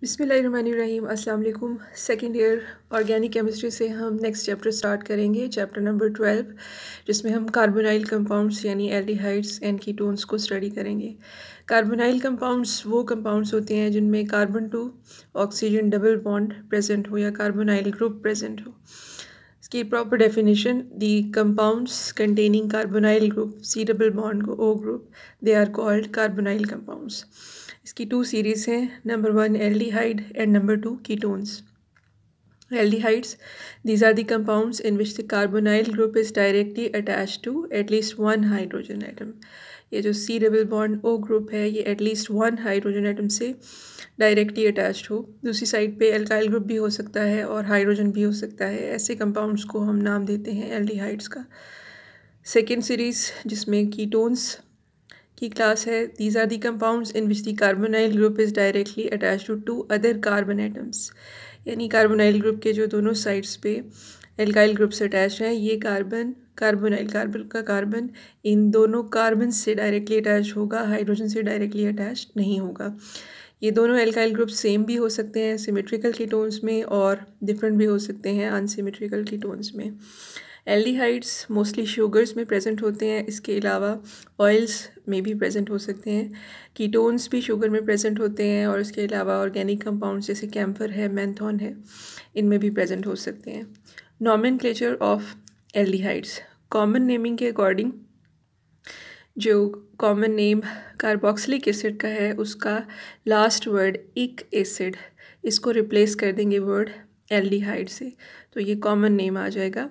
बिसमीम अल्लाम second year organic chemistry से हम नेक्स्ट चैप्टर स्टार्ट करेंगे चैप्टर नंबर ट्वेल्व जिसमें हम कार्बोनाइल कंपाउंड्स यानी एल्डिहाइड्स एंड कीटोन्स को स्टडी करेंगे कार्बोनाइल कंपाउंड्स वो कंपाउंड्स होते हैं जिनमें carbon to oxygen double bond present हो या कार्बोनाइल ग्रुप प्रेजेंट हो इसकी proper definition the compounds containing carbonyl group C double bond O group they are called carbonyl compounds इसकी टू सीरीज हैं number one aldehyde and number two ketones L aldehydes these are the compounds in which the carbonyl group is directly attach to at least one hydrogen atom ये जो C double bond O group है ये at least one hydrogen atom से directly attach हो दूसरी side पे alkyl group भी हो सकता है और हाइड्रोजन भी हो सकता है ऐसे कंपाउंड्स को हम नाम देते हैं एल्डिहाइड्स का सेकेंड सीरीज़ जिसमें कीटोन्स की क्लास है these are the compounds in which the carbonyl group is directly attach to two other carbon atoms यानी कार्बोनाइल ग्रुप के जो दोनों साइड्स पे एल्काइल ग्रुप्स अटैच हैं ये कार्बन कार्बोनाइल कार्बन का कार्बन इन दोनों कार्बन से डायरेक्टली अटैच होगा हाइड्रोजन से डायरेक्टली अटैच नहीं होगा ये दोनों एल्काइल ग्रुप सेम भी हो सकते हैं सिमेट्रिकल कीटोन्स में और डिफरेंट भी हो सकते हैं अनसिमेट्रिकल कीटोन्स में एल्डिहाइड्स मोस्टली शुगर्स में प्रेजेंट होते हैं इसके अलावा ऑयल्स में भी प्रेजेंट हो सकते हैं कीटोन्स भी शुगर में प्रेजेंट होते हैं और इसके अलावा ऑर्गेनिक कंपाउंड्स जैसे कैम्फर है मैंथॉन है इनमें भी प्रेजेंट हो सकते हैं नॉमिन ऑफ एल्डिहाइड्स कॉमन नेमिंग के अकॉर्डिंग जो कॉमन नेम कार्बोक्सिलिक एसिड का है उसका लास्ट वर्ड इक एसिड इसको रिप्लेस कर देंगे वर्ड एल्डिहाइड से तो ये कॉमन नेम आ जाएगा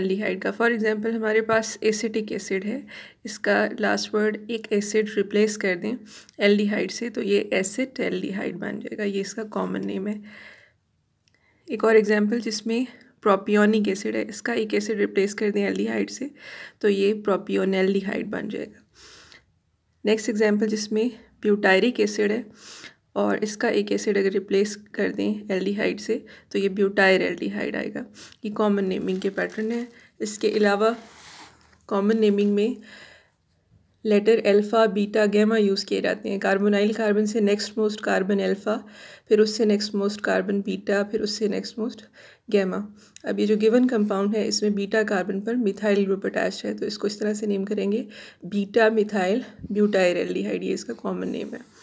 एल्डिहाइड का फॉर एग्जांपल हमारे पास एसिटिक एसिड है इसका last word ic acid replace कर दें एल्डिहाइड से तो ये एसिड एल्डिहाइड बन जाएगा ये इसका कॉमन नेम है एक और एग्जांपल जिसमें प्रोपियोनिक एसिड है इसका एक एसिड रिप्लेस कर दें एल्डिहाइड से तो ये प्रोपियोनेल्डिहाइड बन जाएगा नेक्स्ट एग्जांपल जिसमें ब्यूटायरिक एसिड है और इसका एक एसिड अगर रिप्लेस कर दें एल्डिहाइड से तो ये ब्यूटायर एल्डिहाइड आएगा ये कॉमन नेमिंग के पैटर्न है इसके अलावा कॉमन नेमिंग में letter alpha beta gamma use किए जाते हैं कार्बोनाइल कार्बन से नेक्स्ट मोस्ट कार्बन अल्फ़ा फिर उससे नेक्स्ट मोस्ट कार्बन बीटा फिर उससे नेक्स्ट मोस्ट गैमा अब ये जो गिवन कंपाउंड है इसमें बीटा कार्बन पर मिथाइल ग्रुप अटैच है तो इसको इस तरह से नेम करेंगे बीटा मिथाइल ब्यूटाइरल एल्डिहाइड ये इसका कॉमन नेम है